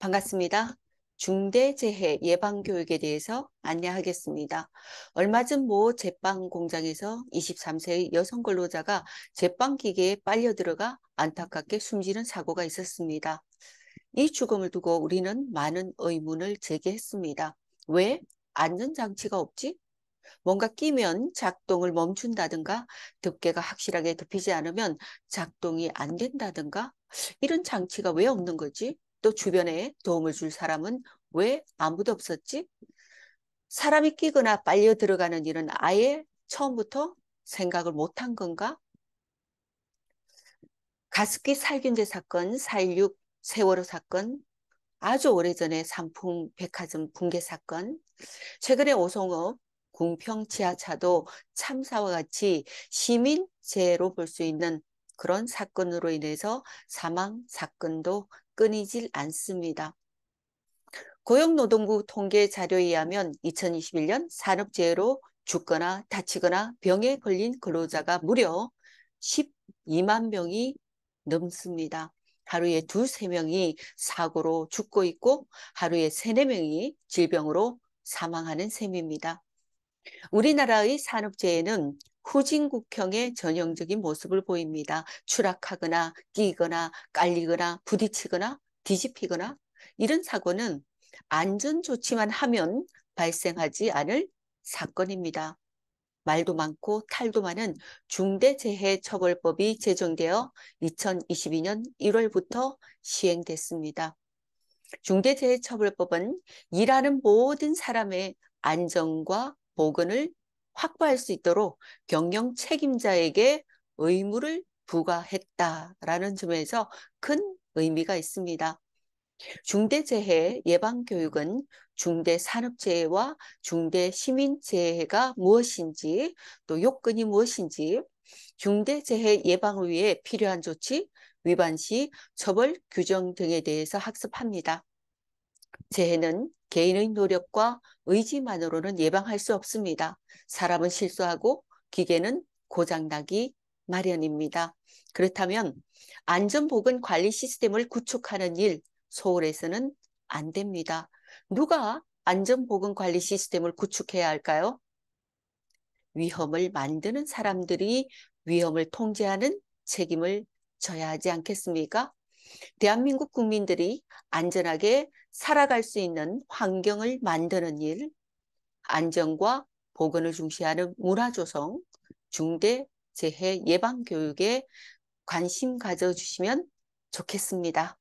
반갑습니다. 중대재해 예방교육에 대해서 안내하겠습니다. 얼마 전 모 제빵 공장에서 23세의 여성 근로자가 제빵기계에 빨려 들어가 안타깝게 숨지는 사고가 있었습니다. 이 죽음을 두고 우리는 많은 의문을 제기했습니다. 왜 안전장치가 없지? 뭔가 끼면 작동을 멈춘다든가 두께가 확실하게 덮이지 않으면 작동이 안 된다든가 이런 장치가 왜 없는 거지? 또 주변에 도움을 줄 사람은 왜 아무도 없었지? 사람이 끼거나 빨려 들어가는 일은 아예 처음부터 생각을 못한 건가? 가습기 살균제 사건, 4.16 세월호 사건, 아주 오래전에 삼풍 백화점 붕괴 사건, 최근에 오송업 궁평 지하차도 참사와 같이 시민재해로 볼 수 있는 그런 사건으로 인해서 사망 사건도 끊이질 않습니다. 고용노동부 통계 자료에 의하면 2021년 산업재해로 죽거나 다치거나 병에 걸린 근로자가 무려 12만 명이 넘습니다. 하루에 두세 명이 사고로 죽고 있고 하루에 세네 명이 질병으로 사망하는 셈입니다. 우리나라의 산업재해는 후진국형의 전형적인 모습을 보입니다. 추락하거나 끼거나 깔리거나 부딪히거나 뒤집히거나 이런 사고는 안전 조치만 하면 발생하지 않을 사건입니다. 말도 많고 탈도 많은 중대재해처벌법이 제정되어 2022년 1월부터 시행됐습니다. 중대재해처벌법은 일하는 모든 사람의 안전과 보건을 확보할 수 있도록 경영 책임자에게 의무를 부과했다라는 점에서 큰 의미가 있습니다. 중대재해 예방교육은 중대산업재해와 중대시민재해가 무엇인지 또 요건이 무엇인지 중대재해 예방을 위해 필요한 조치, 위반 시 처벌 규정 등에 대해서 학습합니다. 재해는 개인의 노력과 의지만으로는 예방할 수 없습니다. 사람은 실수하고 기계는 고장나기 마련입니다. 그렇다면 안전보건 관리 시스템을 구축하는 일 서울에서는 안 됩니다. 누가 안전보건 관리 시스템을 구축해야 할까요? 위험을 만드는 사람들이 위험을 통제하는 책임을 져야 하지 않겠습니까? 대한민국 국민들이 안전하게 살아갈 수 있는 환경을 만드는 일, 안전과 보건을 중시하는 문화 조성, 중대 재해 예방 교육에 관심 가져주시면 좋겠습니다.